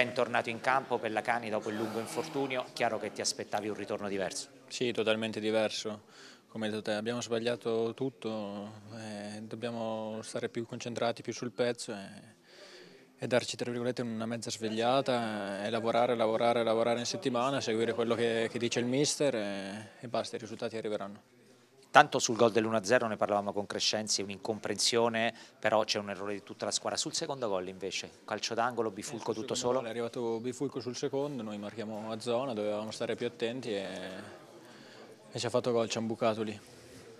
Bentornato in campo per la Cani dopo il lungo infortunio, chiaro che ti aspettavi un ritorno diverso. Sì, totalmente diverso. Come hai detto te, abbiamo sbagliato tutto, eh, dobbiamo stare più concentrati, più sul pezzo e, e darci una mezza svegliata e lavorare, lavorare, lavorare in settimana, seguire quello che, che dice il mister e, e basta, i risultati arriveranno. Tanto sul gol dell'1-0 ne parlavamo con Crescenzi, un'incomprensione, però c'è un errore di tutta la squadra. Sul secondo gol invece, calcio d'angolo, Bifulco eh, tutto solo? È arrivato Bifulco sul secondo, noi marchiamo a zona, dovevamo stare più attenti e, e ci ha fatto gol, ci ha imbucato lì.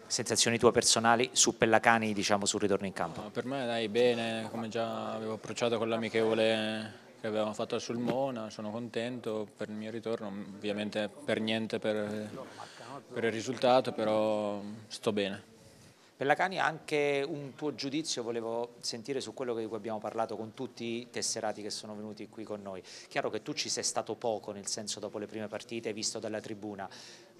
Sensazioni tue personali su Pellacani, diciamo, sul ritorno in campo? No, per me dai bene, come già avevo approcciato con l'amichevole che avevamo fatto a Sulmona, sono contento per il mio ritorno, ovviamente per niente per per il risultato, però sto bene. Pellacani, anche un tuo giudizio volevo sentire su quello di cui abbiamo parlato con tutti i tesserati che sono venuti qui con noi. Chiaro che tu ci sei stato poco, nel senso dopo le prime partite, visto dalla tribuna,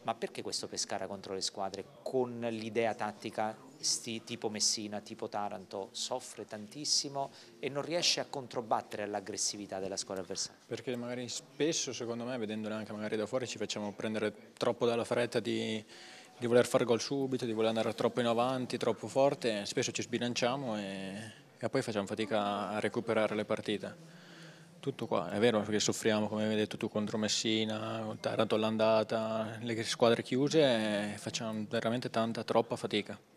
ma perché questo Pescara contro le squadre con l'idea tattica sti, tipo Messina, tipo Taranto, soffre tantissimo e non riesce a controbattere all'aggressività della squadra avversaria. Perché magari spesso, secondo me, vedendole anche magari da fuori, ci facciamo prendere troppo dalla fretta di, di voler fare gol subito, di voler andare troppo in avanti, troppo forte, spesso ci sbilanciamo e, e poi facciamo fatica a recuperare le partite tutto qua. È vero che soffriamo, come hai detto tu, contro Messina, Taranto all'andata, le squadre chiuse, facciamo veramente tanta, troppa fatica.